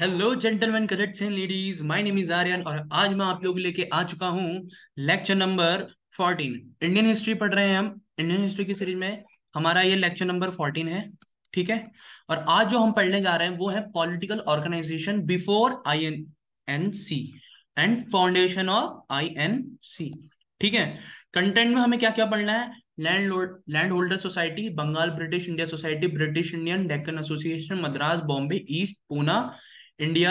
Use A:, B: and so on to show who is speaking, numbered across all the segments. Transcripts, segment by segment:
A: Hello gentleman cadets and ladies my name is Aryan और आज मैं आप लोग लेके आ चुका हूँ लेक्चर नंबर 14 इंडियन हिस्ट्री पढ़ रहे हैं हम इंडियन हिस्ट्री की सीरीज में हमारा ये लेक्चर नंबर 14 है ठीक है और आज जो हम पढ़ने जा रहे हैं वो है political organisation before I N N C and foundation of I N C ठीक है कंटेंट में हमें क्या क्या पढ़ना है land land holder society Bengal British India society British Indian Deccan association Madras Bombay east Poona India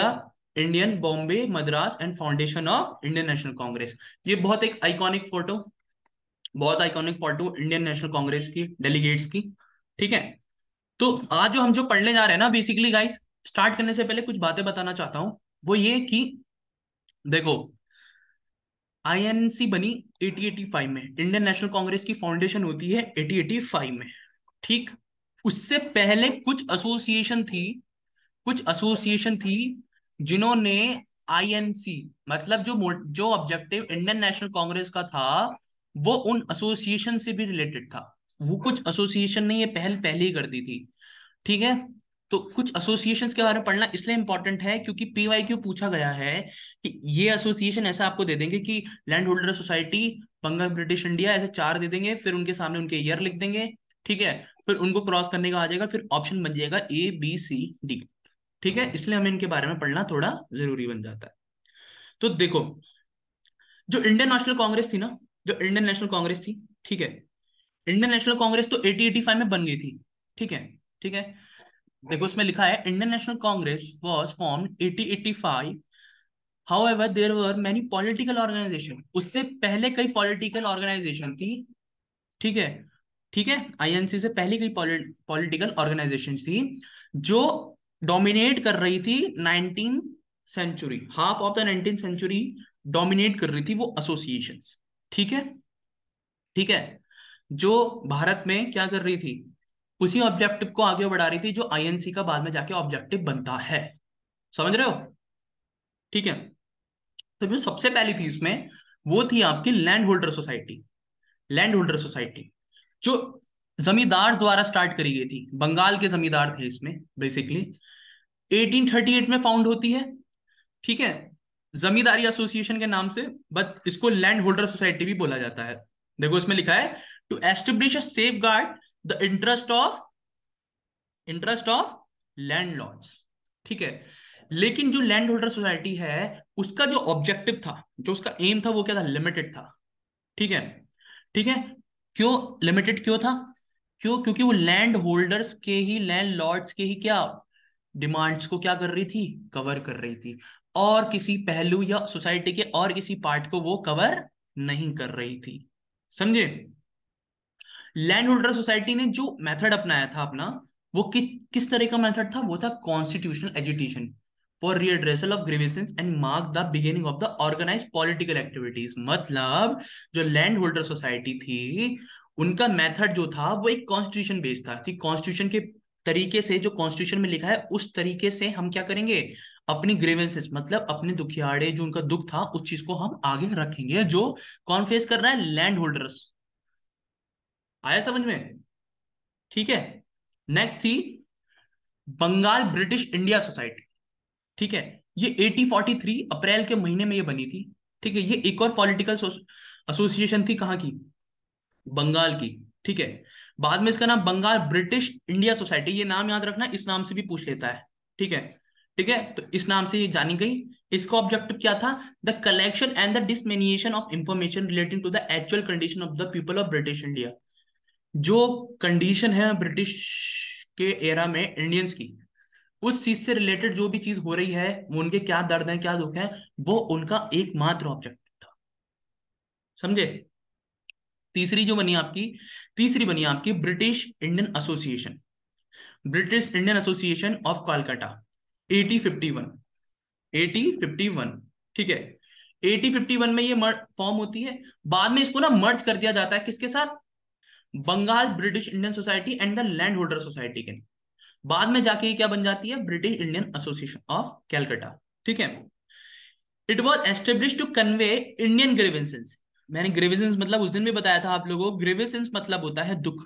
A: Indian Bombay Madras and foundation of Indian national Congress ये बहुत एक आइकॉनिक फोटो बहुत iconic photo Indian national Congress की डेलीगेट्स की ठीक है तो आज जो हम जो पढ़ने जा रहे हैं ना बेसिकली गाइस स्टार्ट करने से पहले कुछ बातें बताना चाहता हूं वो ये कि देखो आईएनसी बनी 1885 में इंडियन नेशनल कांग्रेस की फाउंडेशन होती है 1885 में ठीक उससे पहले कुछ एसोसिएशन थी कुछ एसोसिएशन थी जिन्होंने आईएनसी मतलब जो जो ऑब्जेक्टिव इंडियन नेशनल कांग्रेस का था वो उन एसोसिएशन से भी रिलेटेड था वो कुछ एसोसिएशन ने ये पहल पहले ही कर दी थी ठीक है तो कुछ एसोसिएशन के बारे में पढ़ना इसलिए इंपॉर्टेंट है क्योंकि पीवाई क्यू पूछा गया है कि ये एसोसिएशन ऐसा आपको दे देंगे कि land holder society Bengal British India ऐसे चार दे देंगे फिर उनके सामने उनके ईयर लिख देंगे ठीक है फिर उनको क्रॉस करने का आ जाएगा फिर ऑप्शन बन जाएगा ए बी सी डी ठीक है इसलिए हमें इनके बारे में पढ़ना थोड़ा जरूरी बन जाता है तो देखो जो इंडियन नेशनल कांग्रेस थी ना जो इंडियन नेशनल कांग्रेस थी ठीक है इंडियन नेशनल कांग्रेस तो एटी एटी फाइव में बन गई थी ठीक है ठीक है देखो इसमें लिखा है Indian national Congress was form eighty eighty five however there were many political organisation उससे पहले कई पॉलिटिकल ऑर्गेनाइजेशन थी ठीक है ठीक है आईएनसी से पहली कई पॉलिटिकल ऑर्गेनाइजेशन थी जो डोमिनेट कर रही थी nineteen century half of the nineteen century dominate कर रही थी वो एसोसिएशन ठीक है ठीक है जो भारत में क्या कर रही थी उसी ऑब्जेक्टिव को आगे बढ़ा रही थी जो आईएनसी का बाद में जाके ऑब्जेक्टिव बनता है समझ रहे हो ठीक है तो जो सबसे पहली थी इसमें वो थी आपकी land holder society land holder society जो जमींदार द्वारा स्टार्ट करी गई थी बंगाल के जमींदार थे इसमें बेसिकली 1838 में फाउंड होती है ठीक है जमींदारी एसोसिएशन के नाम से बट इसको लैंड होल्डर सोसाइटी भी बोला जाता है देखो इसमें लिखा है to establish safeguard the interest of interest of land ठीक है लेकिन जो लैंड होल्डर सोसाइटी है उसका जो ऑब्जेक्टिव था जो उसका एम था वो क्या था लिमिटेड था ठीक है ठीक है क्यों लिमिटेड क्यों था क्यों क्योंकि वो लैंड होल्डर्स के ही लैंड लॉर्ड्स के ही क्या डिमांड्स को क्या कर रही थी कवर कर रही थी और किसी पहलू या सोसाइटी के और किसी पार्ट को वो कवर नहीं कर रही थी समझे लैंड होल्डर सोसाइटी ने जो मेथड अपनाया था अपना वो कि, किस तरह का मेथड था वो था constitutional agitation for redressal of grievances and mark the beginning of the organise political activities मतलब जो लैंड होल्डर सोसाइटी थी उनका मेथड जो था वो एक कॉन्स्टिट्यूशन बेस्ड था कि कॉन्स्टिट्यूशन के तरीके से जो कॉन्स्टिट्यूशन में लिखा है उस तरीके से हम क्या करेंगे अपनी ग्रेवेंसेस मतलब अपने दुखियाड़े जो उनका दुख था उस चीज को हम आगे रखेंगे जो कौन फेस कर रहा है लैंड होल्डर्स आया समझ में ठीक है नेक्स्ट थी बंगाल ब्रिटिश इंडिया सोसाइटी ठीक है ये 1843 अप्रैल के महीने में ये बनी थी ठीक है ये एक और पॉलिटिकल एसोसिएशन थी कहां की बंगाल की ठीक है बाद में इसका नाम बंगाल ब्रिटिश इंडिया सोसाइटी ये नाम याद रखना इस नाम से भी पूछ लेता है ठीक है ठीक है तो इस नाम से ये जानी गई इसका ऑब्जेक्टिव क्या था the collection and the dissemination of information relating to the actual condition of the people of British India जो कंडीशन है ब्रिटिश के एरा में इंडियंस की उस चीज से रिलेटेड जो भी चीज हो रही है उनके क्या दर्द है क्या दुख है वो उनका एकमात्र ऑब्जेक्टिव था समझे तीसरी जो बनी आपकी तीसरी बनी आपकी British Indian association British Indian association of Kolkata 1851 1851 ठीक है 1851 में ये फॉर्म होती है बाद में इसको ना मर्ज कर दिया जाता है किसके साथ Bengal British Indian society and the land holder society के बाद में जाके क्या बन जाती है British Indian association of Calcutta ठीक है it was establish to convey Indian grievances मैंने ग्रेविजेंस मतलब उस दिन भी बताया था आप लोगों को ग्रेविजेंस मतलब होता है दुख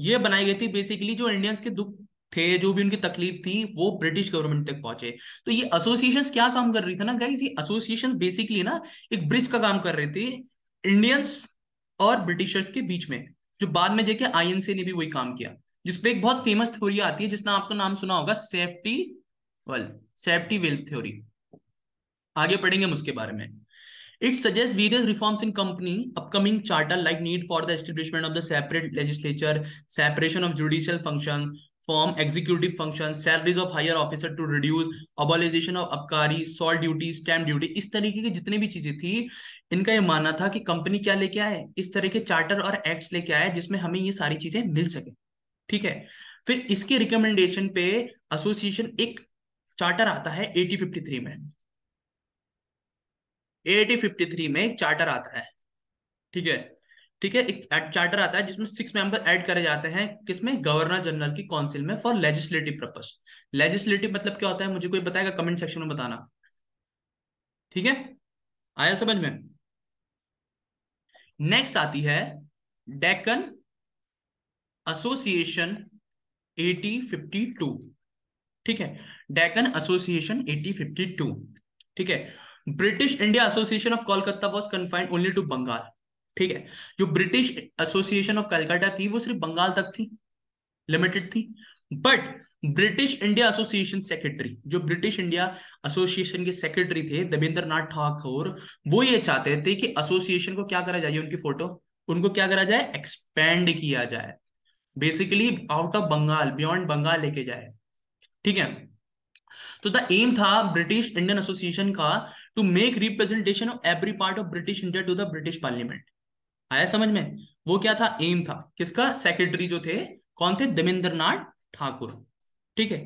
A: ये बनाई गई थी बेसिकली जो इंडियंस के दुख थे जो भी उनकी तकलीफ थी वो ब्रिटिश गवर्नमेंट तक पहुंचे तो ये एसोसिएशन क्या काम कर रही थी ना गाइस ये एसोसिएशन बेसिकली ना एक ब्रिज का काम कर रही थी इंडियंस और ब्रिटिशर्स के बीच में जो बाद में जाके आईएनसी ने भी वही काम किया जिसपे एक बहुत फेमस थ्योरी आती है जिसने आपको नाम सुना होगा safety valve safety valve theory आगे पढ़ेंगे हम उसके बारे में It suggests various reforms in company upcoming charter like need for the establishment of the separate legislature, separation of judicial function, form executive function, salaries of higher officer to reduce, abolition of abkari, salt duty, stamp duty, इस तरीके की जितनी भी चीजें थी इनका ये मानना था कि कंपनी क्या लेके आए is tarike के चार्टर और एक्ट्स लेके आए jisme hame ye sari cheeze mil sake theek hai फिर इसके रिकमेंडेशन पे एसोसिएशन एक चार्टर आता है एटी फिफ्टी में 1853 में एक चार्टर आता है ठीक है ठीक है एक चार्टर आता है जिसमें सिक्स मेंबर ऐड करे जाते हैं किसमें गवर्नर जनरल की काउंसिल में फॉर लेजिस्लेटिव पर्पस लेजिस्लेटिव मतलब क्या होता है मुझे कोई बताएगा कमेंट सेक्शन में बताना ठीक है आया समझ में नेक्स्ट आती है डेकन एसोसिएशन 1852 ठीक है डेकन एसोसिएशन 1852 ठीक है British India association of Kolkata was confined only to Bengal ठीक है जो ब्रिटिश एसोसिएशन ऑफ कलकत्ता थी वो सिर्फ बंगाल तक थी लिमिटेड थी but British India association secretary जो ब्रिटिश इंडिया एसोसिएशन के सेक्रेटरी थे देवेंद्र नाथ ठाकुर वो ये चाहते थे कि एसोसिएशन को क्या करा जाए उनकी फोटो उनको क्या करा जाए एक्सपेंड किया जाए basically out of Bengal beyond Bengal लेके जाए ठीक है तो द एम था ब्रिटिश इंडियन एसोसिएशन का to make representation of every part of British India to the British parliament आया समझ में वो क्या था एम था किसका सेक्रेटरी जो थे कौन थे दमिंद्र ठाकुर ठीक है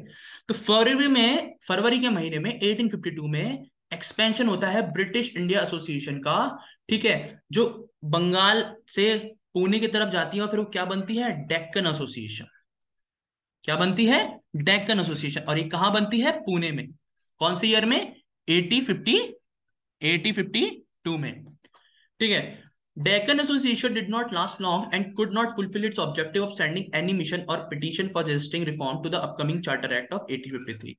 A: तो फरवरी में फरवरी के महीने में 1852 में एक्सपेंशन होता है ब्रिटिश इंडिया एसोसिएशन का ठीक है जो बंगाल से पुणे की तरफ जाती है और फिर वो क्या बनती है डेक्कन एसोसिएशन क्या बनती है डेक्कन एसोसिएशन और ये कहा बनती है पुणे में कौन से ईयर में एटीन 1852 में ठीक है Deccan association did not last long and could not fulfil its objective of sending any mission or petition for resisting reform to the upcoming charter act of 1853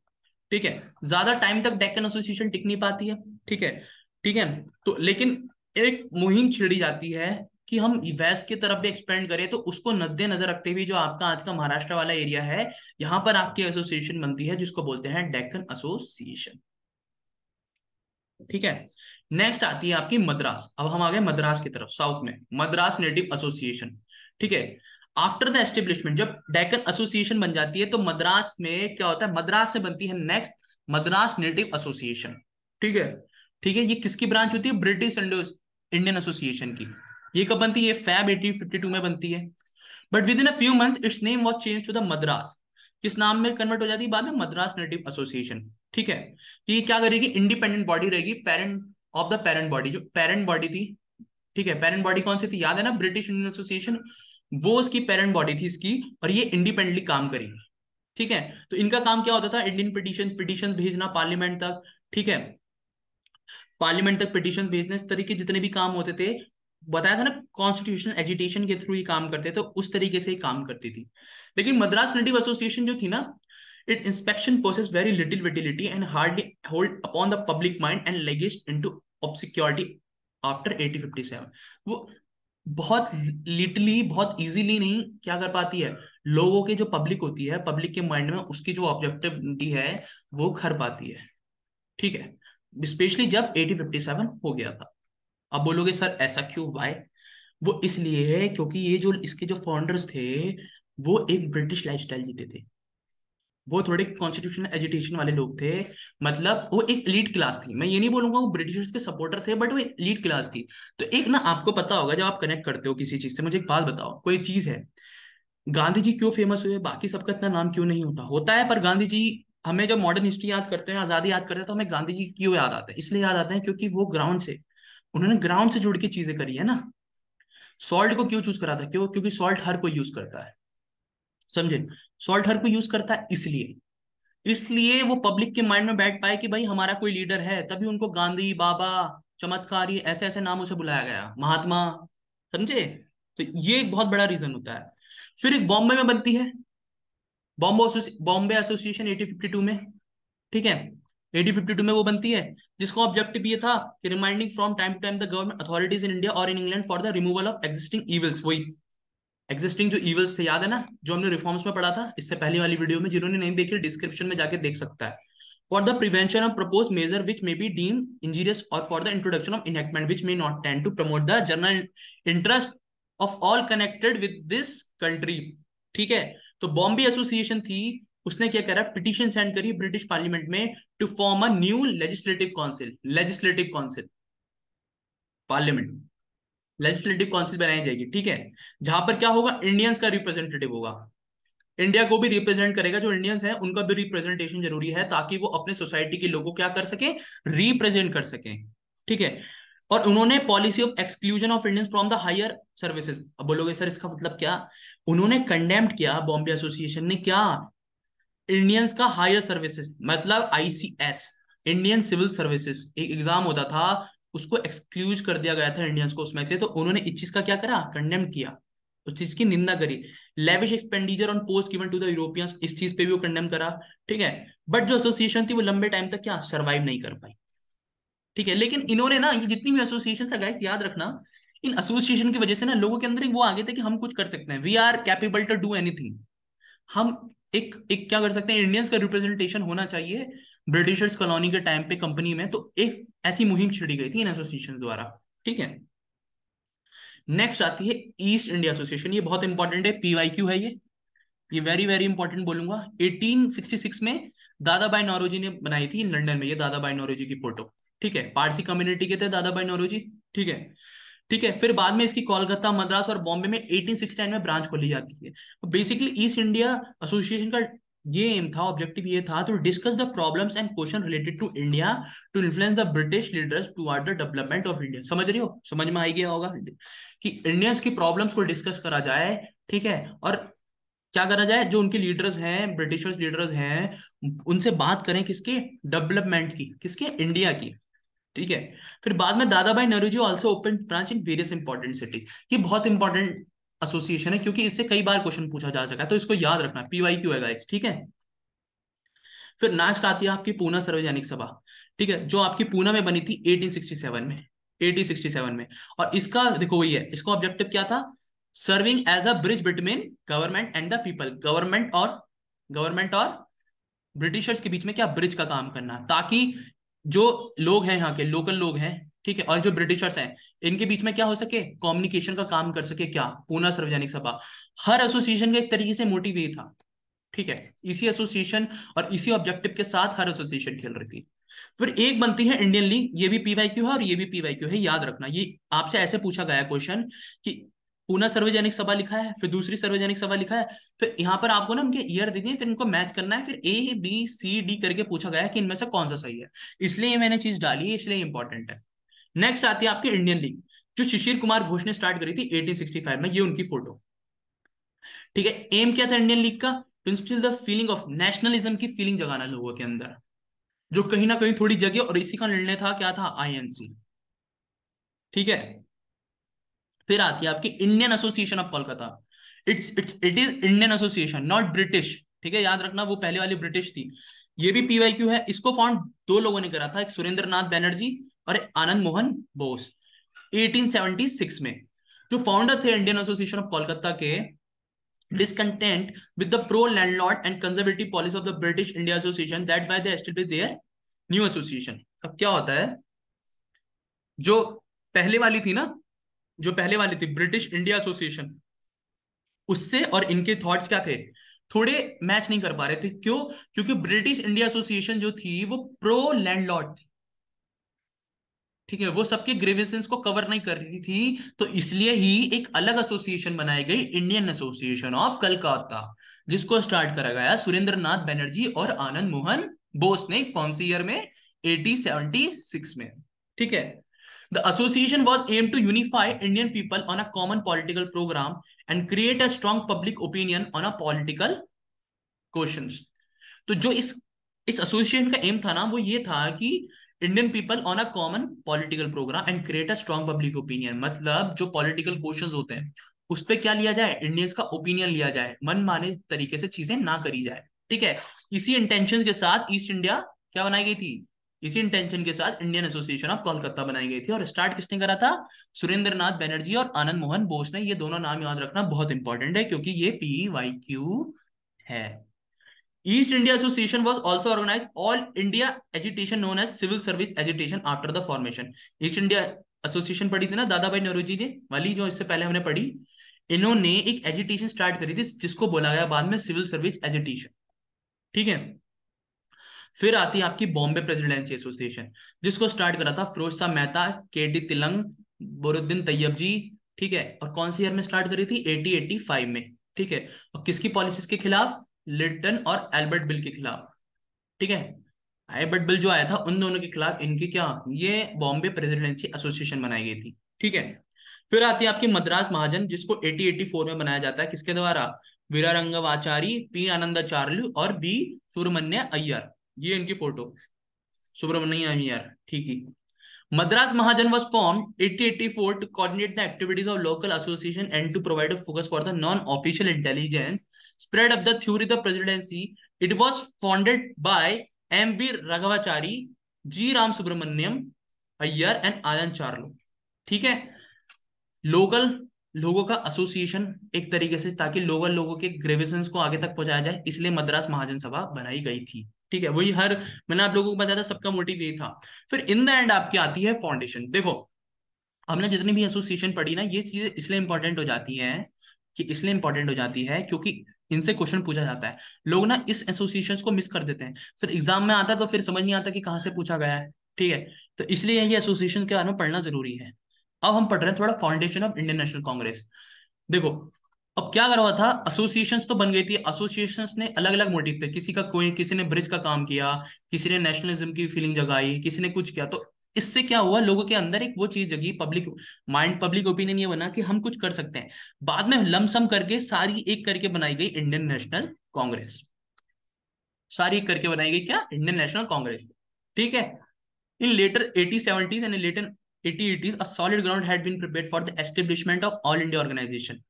A: ठीक है ज्यादा टाइम तक डेकन एसोसिएशन टिक नहीं पाती है ठीक है ठीक है तो लेकिन एक मुहिम छिड़ी जाती है कि हम वेस्ट e की तरफ भी एक्सपेंड करें तो उसको नद्दे नजर रखते हुए जो आपका आज का महाराष्ट्र वाला एरिया है यहां पर आपकी एसोसिएशन बनती है जिसको बोलते हैं डेक्कन एसोसिएशन ठीक है नेक्स्ट आती है आपकी मद्रास अब हम आ गए मद्रास की तरफ साउथ में मद्रास नेटिव एसोसिएशन ठीक है आफ्टर द एस्टेब्लिशमेंट जब डेकन एसोसिएशन बन जाती है तो मद्रास में क्या होता है मद्रास में बनती है नेक्स्ट मद्रास नेटिव एसोसिएशन ठीक है ठीक है ये किसकी ब्रांच होती है ब्रिटिश इंडियन एसोसिएशन की ये कब बनती है फैब 1852 में बनती है but within a few month its name was change to the Madras किस नाम में कन्वर्ट हो जाती है बाद में मद्रास नेटिव एसोसिएशन ठीक है तो ये क्या करेगी इंडिपेंडेंट बॉडी रहेगी parent of the parent body जो पेरेंट बॉडी थी ठीक है पेरेंट बॉडी कौन सी थी याद है ना ब्रिटिश इंडियन एसोसिएशन वो इसकी पेरेंट बॉडी थी इसकी और ये इंडिपेंडेंटली काम करेगी ठीक है तो इनका काम क्या होता था इंडियन पिटिशन पिटिशन भेजना पार्लियामेंट तक ठीक है पार्लियामेंट तक पिटिशन भेजने इस तरीके जितने भी काम होते थे बताया था ना कॉन्स्टिट्यूशन एजुटेशन के थ्रू ही काम करते थे तो उस तरीके से ही काम करती थी लेकिन मद्रास नेटिव एसोसिएशन जो थी ना Its inspection possesses very little vitality and hardly hold upon the public mind and legs into obscurity after 1857 वो बहुत लिटली बहुत इजीली नहीं क्या कर पाती है लोगों के जो पब्लिक होती है पब्लिक के माइंड में उसकी जो ऑब्जेक्टिविटी है वो खर पाती है ठीक है स्पेशली जब 1857 हो गया था अब बोलोगे सर ऐसा क्यों वाई वो इसलिए है क्योंकि ये जो इसके जो फाउंडर्स थे वो एक ब्रिटिश लाइफस्टाइल जीते थे वो थोड़े कॉन्स्टिट्यूशन एजुटेशन वाले लोग थे मतलब वो एक लीड क्लास थी मैं ये नहीं बोलूंगा वो ब्रिटिशर्स के सपोर्टर थे बट वो एक लीड क्लास थी तो एक ना आपको पता होगा जब आप कनेक्ट करते हो किसी चीज से मुझे एक बात बताओ कोई चीज है गांधी जी क्यों फेमस हुए बाकी सबका इतना नाम क्यों नहीं होता होता है पर गांधी जी हमें जब मॉडर्न हिस्ट्री याद करते हैं आजादी याद करते हैं तो हमें गांधी जी क्यों याद आते हैं इसलिए याद आते हैं क्योंकि वो ग्राउंड से उन्होंने ग्राउंड से जुड़ के चीजें करी है ना सॉल्ट को क्यों चूज करा था क्यों क्योंकि सॉल्ट हर कोई यूज करता है समझे सॉल्ट हर को यूज करता है इसलिए इसलिए वो पब्लिक के माइंड में बैठ पाए कि भाई हमारा कोई लीडर है तभी उनको गांधी बाबा चमत्कारी ऐसे ऐसे नामों से बुलाया गया महात्मा समझे तो ये एक बहुत बड़ा रीजन होता है फिर एक बॉम्बे में बनती है Bombay Bombay association eighteen fifty two में ठीक है एटीन फिफ्टी टू में वो बनती है जिसका ऑब्जेक्टिव ये था कि reminding from time to time the government authorities in India और in England for the removal of existing evils वही एग्जिस्टिंग जो इवल्स थे याद है ना जो हमने रिफॉर्म्स में पढ़ा था इससे पहले वाली वीडियो में जिन्होंने नहीं देखी डिस्क्रिप्शन में जाके देख सकता है for the prevention of propose measure which may be deem injurious or for the introduction of enactment which may not tend to promote the general interest of all connected with this country ठीक है तो Bombay association थी उसने क्या करा petition send करी British parliament में to form a new legislative council legislative council parliament legislative council बनाई जाएगी ठीक है जहां पर क्या होगा इंडियंस का रिप्रेजेंटेटिव होगा इंडिया को भी रिप्रेजेंट करेगा जो इंडियंस हैं उनका भी रिप्रेजेंटेशन जरूरी है ताकि वो अपने सोसाइटी के लोगों क्या कर सके रिप्रेजेंट कर सके ठीक है और उन्होंने policy of exclusion of Indians from the higher services अब बोलोगे सर इसका मतलब क्या उन्होंने कंडेम्ड किया बॉम्बे एसोसिएशन ने क्या इंडियंस का हायर सर्विसेज मतलब आईसीएस इंडियन सिविल सर्विसेज एक एग्जाम होता था उसको एक्सक्लूज कर दिया गया था इंडियंस को उसमें से तो उन्होंने इस चीज का क्या करा कंडेम किया उस चीज की निंदा करी lavish expenditure on post given to the Europeans इस चीज पे भी वो कंडेम करा ठीक है बट जो एसोसिएशन थी वो लंबे टाइम तक क्या सर्वाइव नहीं कर पाई ठीक है लेकिन इन्होंने ना ये जितनी भी एसोसिएशन है गाइस याद रखना इन एसोसिएशन की वजह से ना लोगों के अंदर एक वो आगे थे कि हम कुछ कर सकते हैं we are capable to do anything हम एक एक क्या कर सकते हैं इंडियंस का रिप्रेजेंटेशन होना चाहिए ब्रिटिशर्स कॉलोनी के टाइम पे कंपनी में तो एक ऐसी मुहिम छिड़ी गई थी इन एसोसिएशन द्वारा ठीक है नेक्स्ट आती है ईस्ट इंडिया एसोसिएशन ये बहुत इंपॉर्टेंट है पीवाई है ये ये वेरी वेरी इंपॉर्टेंट बोलूंगा 1866 में दादा भाई नौरोजी ने बनाई थी लंदन में ये दादा भाई नौरोजी की फोटो ठीक है पारसी कम्युनिटी के थे दादा भाई नौरोजी ठीक है ठीक है फिर बाद में इसकी कोलकाता मद्रास और बॉम्बे में 1869 में ब्रांच खोली जाती है बेसिकली ईस्ट इंडिया एसोसिएशन का ये एम था ऑब्जेक्टिव ये था to discuss the problems and question related to India to influence the British leaders toward the development of India समझ रही हो समझ में आई गया होगा कि इंडियंस की प्रॉब्लम्स को डिस्कस करा जाए ठीक है और क्या करा जाए जो उनके लीडर्स हैं ब्रिटिशर्स लीडर्स हैं उनसे बात करें किसके डेवलपमेंट की किसके इंडिया की ठीक है फिर बाद में Dadabhai Nehru ji also open branch in various important cities ये बहुत इंपॉर्टेंट एसोसिएशन है क्योंकि इससे कई बार क्वेश्चन पूछा जा सका है तो इसको याद रखना पीवाई क्यू है ठीक है फिर नेक्स्ट आती है आपकी पूना सार्वजनिक सभा ठीक है जो आपकी पूना में बनी थी 1867 में 1867 में और इसका देखो वही है इसका ऑब्जेक्टिव क्या था serving as a bridge between government and the people government और गवर्नमेंट और ब्रिटिशर्स के बीच में क्या ब्रिज का काम करना ताकि जो लोग हैं यहाँ के लोकल लोग हैं ठीक है और जो ब्रिटिशर्स हैं इनके बीच में क्या हो सके कम्युनिकेशन का काम कर सके क्या पूना सार्वजनिक सभा हर एसोसिएशन का एक तरीके से मोटिव ये था ठीक है इसी एसोसिएशन और इसी ऑब्जेक्टिव के साथ हर एसोसिएशन खेल रही थी फिर एक बनती है इंडियन लीग ये भी पीवाई क्यू है और ये भी पीवाई क्यू है याद रखना ये आपसे ऐसे पूछा गया क्वेश्चन कि पूना सार्वजनिक सभा लिखा है फिर दूसरी सार्वजनिक सभा लिखा है फिर यहाँ पर आपको ना उनके ईयर दिए फिर इनको मैच करना है फिर ए बी सी डी करके पूछा गया है कि इनमें से कौन सा सही है इसलिए मैंने चीज डाली है इसलिए इंपॉर्टेंट है नेक्स्ट आती है आपकी इंडियन लीग जो शिशिर कुमार घोष ने स्टार्ट करी थी 1865 में ये उनकी फोटो ठीक है एम क्या था इंडियन लीग का to instil the feeling of nationalism की फीलिंग जगाना लोगों के अंदर जो कहीं ना कहीं थोड़ी जगह और इसी का निर्णय था क्या था आईएनसी ठीक है फिर आती है आपकी Indian association of Kolkata it's it's it is Indian association not British ठीक है याद रखना वो पहले वाली ब्रिटिश थी ये भी पी है इसको फाउंड दो लोगों ने करा था एक सुरेंद्र नाथ बैनर्जी और आनंद मोहन बोस 1876 में जो फाउंडर थे इंडियन एसोसिएशन ऑफ कोलकाता के discontent with the pro landlord and conservative policy of the British India association that why their new association अब क्या होता है जो पहले वाली थी ना जो पहले वाली थी ब्रिटिश इंडिया एसोसिएशन उससे और इनके थॉट्स क्या थे थोड़े मैच नहीं कर पा रहे थे क्यों क्योंकि ब्रिटिश इंडिया एसोसिएशन जो थी वो प्रो लैंडलॉर्ड थी ठीक है वो सबके ग्रेविशंस को कवर नहीं कर रही थी तो इसलिए ही एक अलग एसोसिएशन बनाई गई इंडियन एसोसिएशन ऑफ कलकत्ता जिसको स्टार्ट करा गया सुरेंद्र नाथ बैनर्जी और आनंद मोहन बोस ने कौन सी ईयर में सिक्स में ठीक है the association was aim to unify Indian people on a common political program and create a strong public opinion on a political questions. तो जो इस इस एसोसिएशन का एम था ना वो ये था कि Indian people on a common political program and create a strong public opinion मतलब जो पॉलिटिकल क्वेश्चन होते हैं उस पर क्या लिया जाए इंडियंस का ओपिनियन लिया जाए मन माने तरीके से चीजें ना करी जाए ठीक है इसी इंटेंशन के साथ ईस्ट इंडिया क्या बनाई गई थी इसी इंटेंशन के साथ इंडियन एसोसिएशन ऑफ कोलकाता बनाई गई थी और स्टार्ट किसने करा था सुरेंद्र नाथ बैनर्जी और आनंद मोहन बोस ने ये दोनों नाम याद रखना बहुत इंपॉर्टेंट है क्योंकि ये पी वाई क्यू है East India association was also organise all India agitation known as civil service agitation after the formation East India association पढ़ी थी ना दादा भाई नेहरू जी ने वाली जो इससे पहले हमने पढ़ी इन्होंने एक एजुटेशन स्टार्ट करी थी जिसको बोला गया बाद में सिविल सर्विस एजुटेशन ठीक है फिर आती है आपकी बॉम्बे प्रेसिडेंसी एसोसिएशन जिसको स्टार्ट करा था फिरोज शाह मेहता के डी तिलंग बोरुद्दीन तैयब जी ठीक है और कौन सी ईयर में स्टार्ट करी थी एटी एटी फाइव में ठीक है और किसकी पॉलिसीज के खिलाफ लिटन और एल्बर्ट बिल के खिलाफ ठीक है एल्बर्ट बिल जो आया था उन दोनों के खिलाफ इनकी क्या ये बॉम्बे प्रेसिडेंसी एसोसिएशन बनाई गई थी ठीक है फिर आती है आपकी मद्रास महाजन जिसको 1884 में बनाया जाता है किसके द्वारा वीरारंगवाचारी पी आनंदाचार्य और बी सुब्रमण्य अय्यर ये इनकी फोटो सुब्रमण्यम यार ठीक है Madras Mahajan was form eighty eighty four to coordinate the activities of local association and to provide focus for the non official intelligence spread of the theory of presidency it was founded by M V Raghavachari G Ram Subramaniam Iyer and आयन चार्लो ठीक है local लोगों का association एक तरीके से ताकि local लोगों के ग्रेविशंस को आगे तक पहुंचाया जाए इसलिए मद्रास महाजन सभा बनाई गई थी ठीक है वही हर मैंने आप लोगों को बताया था सबका मोटिव ये था फिर इन द एंड आपकी आती है फाउंडेशन देखो हमने जितनी भी एसोसिएशन पढ़ी ना ये चीजें इसलिए इंपॉर्टेंट हो जाती है कि इसलिए इंपॉर्टेंट हो जाती है क्योंकि इनसे क्वेश्चन पूछा जाता है लोग ना इस एसोसिएशन को मिस कर देते हैं फिर एग्जाम में आता तो फिर समझ नहीं आता कि कहाँ से पूछा गया है ठीक है तो इसलिए ये एसोसिएशन के बारे में पढ़ना जरूरी है अब हम पढ़ रहे हैं थोड़ा foundation of Indian national Congress देखो अब क्या कर रहा था एसोसिएशन तो बन गई थी एसोसिएशन ने अलग अलग मोटिव पे किसी का कोई किसी ने ब्रिज का काम किया किसी ने नेशनलिज्म की फीलिंग जगाई किसी ने कुछ किया तो इससे क्या हुआ लोगों के अंदर एक वो चीज जगी पब्लिक माइंड पब्लिक ओपिनियन ये बना कि हम कुछ कर सकते हैं बाद में लमसम करके सारी एक करके बनाई गई इंडियन नेशनल कांग्रेस सारी एक करके बनाई गई क्या इंडियन नेशनल कांग्रेस ठीक है in later eighty seventies and later eighty eighties a solid ground had been prepared for the establishment of all India organisation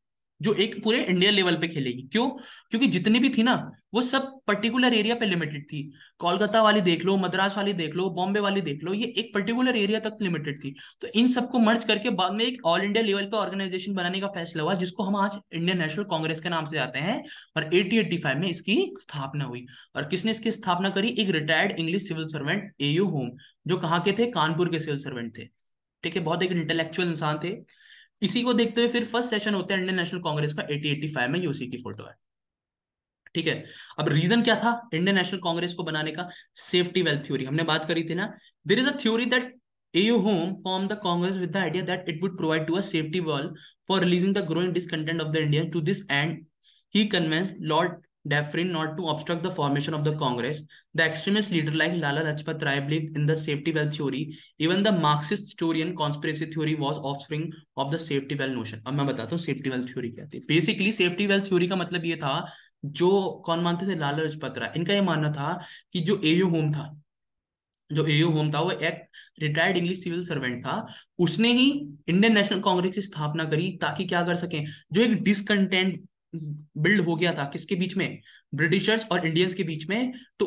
A: जो एक पूरे इंडिया लेवल पे खेलेगी क्यों क्योंकि जितनी भी थी ना वो सब पर्टिकुलर एरिया पे लिमिटेड थी कोलकाता वाली देख लो मद्रास वाली देख लो बॉम्बे वाली देख लो ये एक पर्टिकुलर एरिया तक लिमिटेड थी तो इन सबको मर्ज करके बाद में एक ऑल इंडिया लेवल पे ऑर्गेनाइजेशन बनाने का फैसला हुआ जिसको हम आज इंडियन नेशनल कांग्रेस के नाम से जाते हैं और एटी में इसकी स्थापना हुई और किसने इसकी स्थापना करी एक retired English civil servant A Hume जो कहाँ के थे कानपुर के सिविल सर्वेंट थे ठीक है बहुत एक इंटेलेक्चुअल इंसान थे इसी को देखते हुए फिर फर्स्ट सेशन होता है इंडियन नेशनल कांग्रेस का एटी एटी फाइव में यूसी की फोटो है ठीक है अब रीजन क्या था इंडियन नेशनल कांग्रेस को बनाने का सेफ्टी वेल्थ थ्योरी हमने बात करी थी ना there is a theory that A U Hume form the Congress with the idea that it would provide to a safety wall for releasing the growing discontent of the India to this end he convince lord Dafrin not to obstruct the formation of the Congress. The extremist leader like Lala Lajpat Rai believed in the safety well theory. Even the Marxist historian conspiracy theory was offspring of the safety well notion. अब मैं बताता हूँ safety well theory क्या थी. Basically safety well theory का मतलब ये था जो कौन मानते थे लाला लजपत राय इनका ये मानना था कि जो एयू होम था जो एयू होम था वो एक रिटायर्ड इंग्लिश सिविल सर्वेंट था उसने ही इंडियन नेशनल कांग्रेस की स्थापना करी ताकि क्या कर सकें जो एक डिसकंटेंट बिल्ड हो गया था किसके बीच में ब्रिटिशर्स और इंडियंस के बीच में तो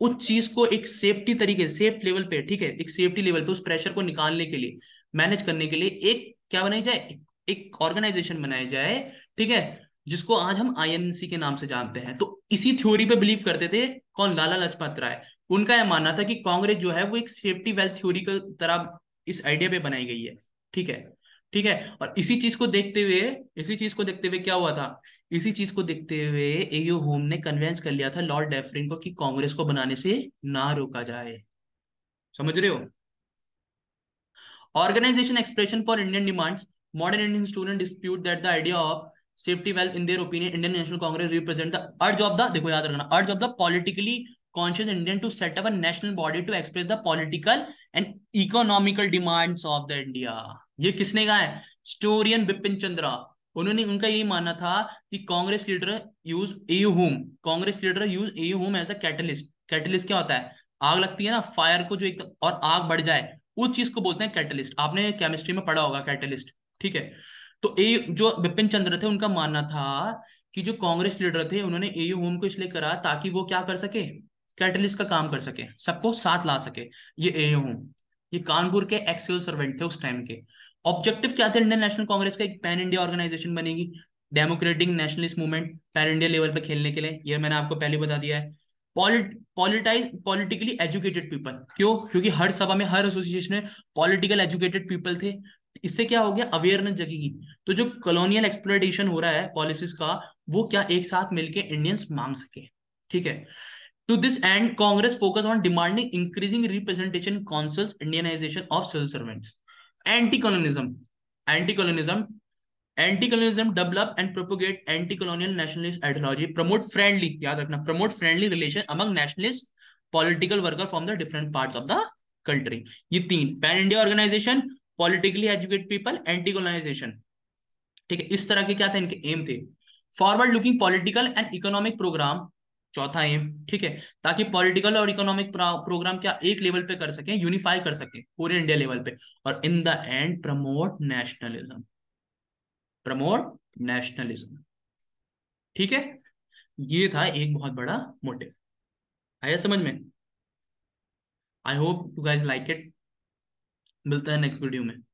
A: उस चीज को एक सेफ्टी तरीके सेफ लेवल पे ठीक है एक सेफ्टी लेवल पे उस प्रेशर को निकालने के लिए मैनेज करने के लिए एक क्या बनाई जाए एक ऑर्गेनाइजेशन बनाया जाए ठीक है जिसको आज हम आईएनसी के नाम से जानते हैं तो इसी थ्योरी पे बिलीव करते थे कौन लाला लाजपत राय उनका यह मानना था कि कांग्रेस जो है वो एक सेफ्टी वेल्थ थ्योरी की तरह इस आइडिया पे बनाई गई है ठीक है ठीक है और इसी चीज को देखते हुए इसी चीज को देखते हुए क्या हुआ था इसी चीज को देखते हुए एयू होम ने कन्वेंस कर लिया था लॉर्ड डेफरिन को कि कांग्रेस को बनाने से ना रोका जाए समझ रहे हो organisation expression for Indian demands modern Indian student dispute that the idea of safety wealth in their opinion Indian national Congress represent the urge of the देखो याद रखना urge of the politically conscious Indian to set up a national body to express the political and economical demands of the India ये किसने कहा है स्टोरियन बिपिन चंद्रा उन्होंने उनका यही मानना था कि Congress leader use A U Hume Congress leader use A U Hume as a catalyst catalyst क्या होता है आग लगती है ना फायर को जो एक और आग बढ़ जाए उस चीज को बोलते हैं कैटलिस्ट आपने केमिस्ट्री में पढ़ा होगा कैटलिस्ट ठीक है तो ए जो बिपिन चंद्र थे उनका मानना था कि जो कांग्रेस लीडर थे उन्होंने एयू होम को इसलिए करा ताकि वो क्या कर सके कैटलिस्ट का काम कर सके सबको साथ ला सके ये एयू होम ये कानपुर के एक्सेल सर्वेंट थे उस टाइम के ऑब्जेक्टिव क्या था इंडियन नेशनल कांग्रेस का एक पैन इंडिया ऑर्गेनाइजेशन बनेगी democratic nationalist movement pan India level पर खेलने के लिए यह मैंने आपको पहले बता दिया है पॉलिटाइज पॉलिटिकली एजुकेटेड पीपल क्यों क्योंकि हर सभा में हर एसोसिएशन में पॉलिटिकल एजुकेटेड पीपल थे इससे क्या हो गया अवेयरनेस जगेगी तो जो कॉलोनियल एक्सप्लोटेशन हो रहा है पॉलिसीज का वो क्या एक साथ मिलके इंडियंस मांग सके ठीक है to this end Congress focus on demanding increasing representation councils Indianisation of civil servants anti colonism anti colonism anti colonism develop and propagate anti colonial nationalist ideology promote friendly याद रखना promote friendly relation among nationalist political worker from the different part of the country ये तीन pan India organisation politically educate people anti colonisation ठीक है इस तरह के क्या थे इनके एम थे forward looking political and economic program चौथा एम ठीक है ताकि पॉलिटिकल और इकोनॉमिक प्रोग्राम क्या एक लेवल पे कर सके यूनिफाई कर सके पूरे इंडिया लेवल पे और in the end promote nationalism promote nationalism ठीक है ये था एक बहुत बड़ा मोटिव आया समझ में I hope you guys like it मिलता है नेक्स्ट वीडियो में